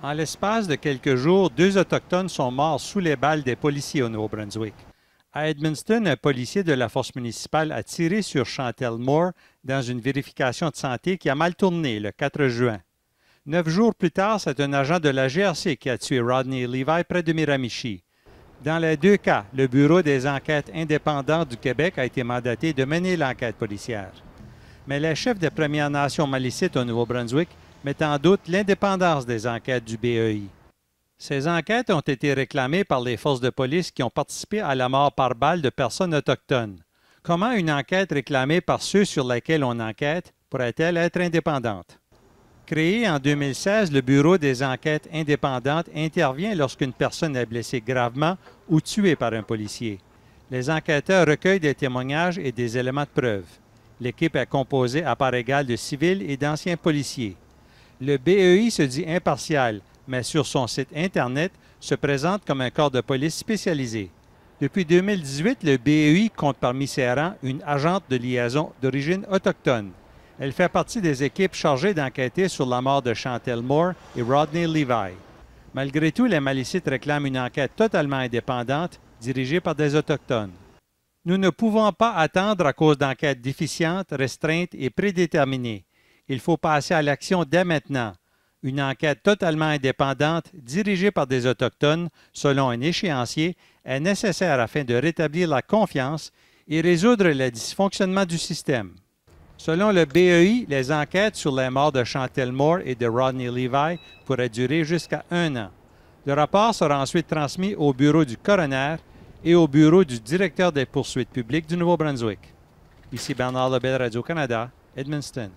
En l'espace de quelques jours, deux Autochtones sont morts sous les balles des policiers au Nouveau-Brunswick. À Edmundston, un policier de la force municipale a tiré sur Chantel Moore dans une vérification de santé qui a mal tourné le 4 juin. Neuf jours plus tard, c'est un agent de la GRC qui a tué Rodney Levi près de Miramichi. Dans les deux cas, le Bureau des enquêtes indépendantes du Québec a été mandaté de mener l'enquête policière. Mais les chefs des Premières Nations malicites au Nouveau-Brunswick met en doute l'indépendance des enquêtes du BEI. Ces enquêtes ont été réclamées par les forces de police qui ont participé à la mort par balle de personnes autochtones. Comment une enquête réclamée par ceux sur lesquels on enquête pourrait-elle être indépendante? Créé en 2016, le Bureau des enquêtes indépendantes intervient lorsqu'une personne est blessée gravement ou tuée par un policier. Les enquêteurs recueillent des témoignages et des éléments de preuve. L'équipe est composée à part égale de civils et d'anciens policiers. Le BEI se dit impartial, mais sur son site Internet se présente comme un corps de police spécialisé. Depuis 2018, le BEI compte parmi ses rangs une agente de liaison d'origine autochtone. Elle fait partie des équipes chargées d'enquêter sur la mort de Chantel Moore et Rodney Levi. Malgré tout, les Malicites réclament une enquête totalement indépendante dirigée par des Autochtones. Nous ne pouvons pas attendre à cause d'enquêtes déficientes, restreintes et prédéterminées. Il faut passer à l'action dès maintenant. Une enquête totalement indépendante, dirigée par des Autochtones, selon un échéancier, est nécessaire afin de rétablir la confiance et résoudre les dysfonctionnements du système. Selon le BEI, les enquêtes sur les morts de Chantel Moore et de Rodney Levi pourraient durer jusqu'à un an. Le rapport sera ensuite transmis au bureau du coroner et au bureau du directeur des poursuites publiques du Nouveau-Brunswick. Ici Bernard Lebel, Radio-Canada, Edmundston.